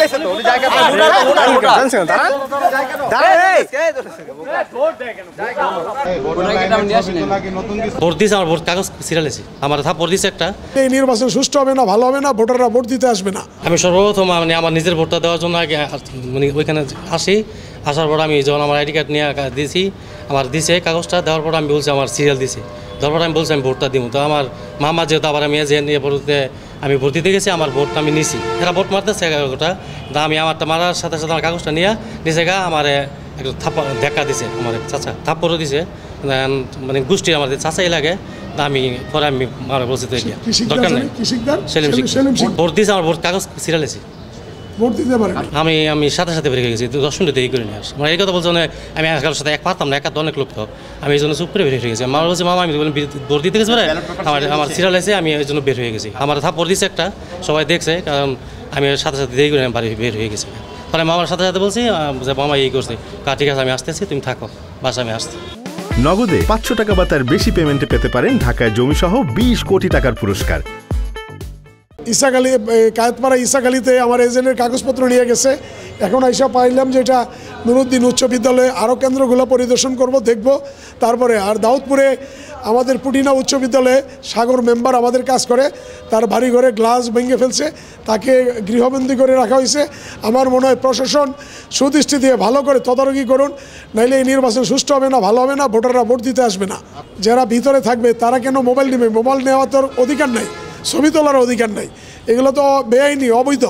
vote আমার vote কাগজ আমার দিছে একটা এই হবে না ভালো হবে না ভোট দিতে আসবে না আমি সর্বপ্রথম মানে আমার নিজের ভোটটা দেওয়ার জন্য আগে মানে ওইখানে আসি আসার পর আমি যখন আমার আইডি কার্ড নিয়ে দিয়েছি আমার দিছে কাগজটা দেওয়ার পর আমি বলছি আমার সিরিয়াল দিছে দেওয়ার পর আমি বলছি আমি ভোটটা দিব তো আমার মামা যেহেতু আবার আমি যে নিয়ে ভোট আমি দিয়ে গেছি আমার ভোটটা আমি নিছি এরা ভোট মারতেছে এগারোটা আমি আমারটা মারার সাথে সাথে আমার কাগজটা নিয়ে নিচে গা আমার একটু থাপ্পা দেখা দিছে আমার চাচা থাপ্পড়ও দিছে মানে গোষ্ঠীর আমাদের চাচাই লাগে আমি পরে আমি আমার বলছি তো দরকার নেই ভোট দিয়েছে আমার ভোট কাগজ সিরিয়ালেছি ভোট দিতে পারে আমি আমি সাথে সাথে বেরিয়ে গেছি দশ মিনিট দেরি করে নিয়ে আস মানে এই কথা বলছে মানে আমি আজকাল সাথে এক পারতাম না একা অনেক লোক তো আমি এই জন্য চুপ করে বেরিয়ে গেছি আমার বলছে মামা আমি বললাম ভোট দিতে গেছি আমার আমার সিরিয়াল এসে আমি এই জন্য বের হয়ে গেছি আমার থাপ্পড় দিচ্ছে একটা সবাই দেখছে কারণ আমি সাথে সাথে দেরি করে বাড়ি বের হয়ে গেছি তাহলে মামার সাথে সাথে বলছি যে মামা এই করছে কা ঠিক আছে আমি আসতেছি তুমি থাকো বাস আমি আসতে নগদে পাঁচশো টাকা বা তার বেশি পেমেন্টে পেতে পারেন ঢাকায় জমিসহ বিশ কোটি টাকার পুরস্কার ইসাকালি কায়েতপাড়া ইসাকালিতে আমার এজেন্টের কাগজপত্র নিয়ে গেছে এখন আইসা পাইলাম যে এটা নুরুদ্দিন উচ্চ বিদ্যালয়ে আরও কেন্দ্রগুলো পরিদর্শন করব দেখব তারপরে আর দাউদপুরে আমাদের পুটিনা উচ্চ বিদ্যালয়ে সাগর মেম্বার আমাদের কাজ করে তার ভারী ঘরে গ্লাস ভেঙে ফেলছে তাকে গৃহবন্দী করে রাখা হয়েছে আমার মনে হয় প্রশাসন সুদৃষ্টি দিয়ে ভালো করে তদারকি করুন নাইলে এই নির্বাচন সুষ্ঠু হবে না ভালো হবে না ভোটাররা ভোট দিতে আসবে না যারা ভিতরে থাকবে তারা কেন মোবাইল নেবে মোবাইল নেওয়া তোর অধিকার নেই ছবি তোলার অধিকার নাই এগুলো তো বেআইনি অবৈধ